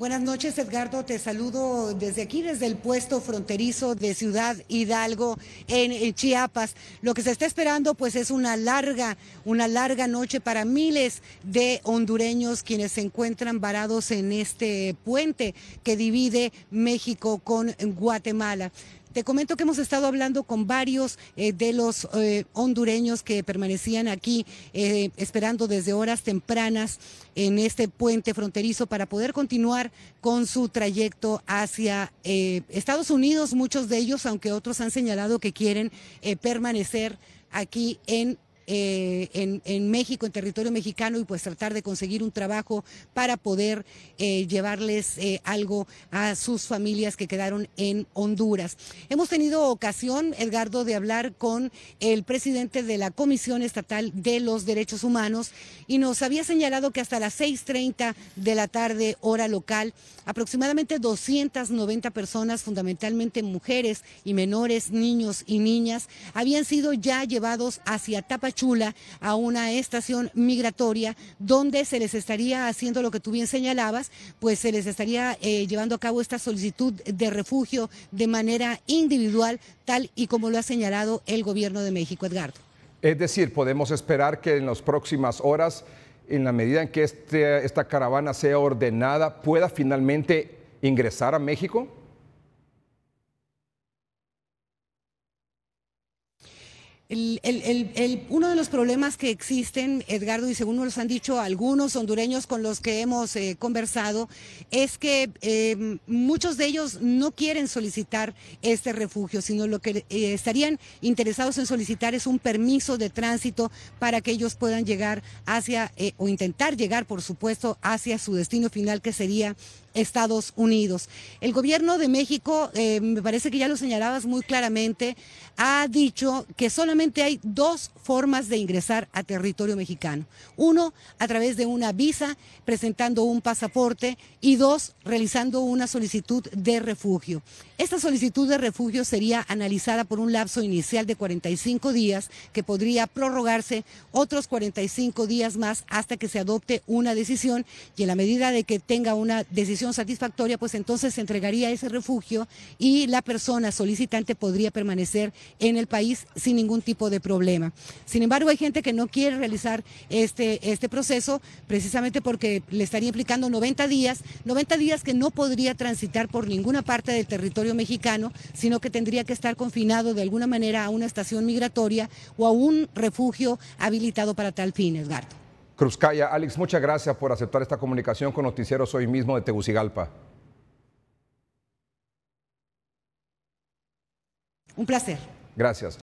Buenas noches, Edgardo. Te saludo desde aquí, desde el puesto fronterizo de Ciudad Hidalgo, en eh, Chiapas. Lo que se está esperando, pues, es una larga, una larga noche para miles de hondureños quienes se encuentran varados en este puente que divide México con Guatemala. Te comento que hemos estado hablando con varios eh, de los eh, hondureños que permanecían aquí eh, esperando desde horas tempranas en este puente fronterizo para poder continuar con su trayecto hacia Estados Unidos, muchos de ellos, aunque otros han señalado que quieren permanecer aquí en eh, en, México, en territorio mexicano, y pues tratar de conseguir un trabajo para poder eh, llevarles eh, algo a sus familias que quedaron en Honduras. Hemos tenido ocasión, Edgardo, de hablar con el presidente de la Comisión Estatal de los Derechos Humanos y nos había señalado que hasta las 6.30 de la tarde, hora local, aproximadamente 290 personas, fundamentalmente mujeres y menores, niños y niñas, habían sido ya llevados hacia Tapa Chula, a una estación migratoria donde se les estaría haciendo lo que tú bien señalabas, pues se les estaría eh, llevando a cabo esta solicitud de refugio de manera individual, tal y como lo ha señalado el gobierno de México, Edgardo. Es decir, podemos esperar que en las próximas horas, en la medida en que este, esta caravana sea ordenada, pueda finalmente ingresar a México. El, uno de los problemas que existen, Edgardo, y según nos han dicho algunos hondureños con los que hemos eh, conversado, es que em, muchos de ellos no quieren solicitar este refugio, sino lo que eh, estarían interesados en solicitar es un permiso de tránsito para que ellos puedan llegar hacia, eh, o intentar llegar, por supuesto, hacia su destino final, que sería Estados Unidos. El gobierno de México, me parece que ya lo señalabas muy claramente, ha dicho que solamente hay dos formas de ingresar a territorio mexicano. Uno, a través de una visa, presentando un pasaporte, y dos, realizando una solicitud de refugio. Esta solicitud de refugio sería analizada por un lapso inicial de 45 días que podría prorrogarse otros 45 días más hasta que se adopte una decisión y en la medida de que tenga una decisión satisfactoria, pues entonces se entregaría ese refugio y la persona solicitante podría permanecer en el país sin ningún tipo de problema. Sin embargo, hay gente que no quiere realizar este, este proceso precisamente porque le estaría implicando 90 días, 90 días que no podría transitar por ninguna parte del territorio mexicano, sino que tendría que estar confinado de alguna manera a una estación migratoria o a un refugio habilitado para tal fin, Edgardo. Cruzcaya, Alex, muchas gracias por aceptar esta comunicación con Noticieros hoy mismo de Tegucigalpa. Un placer. Gracias.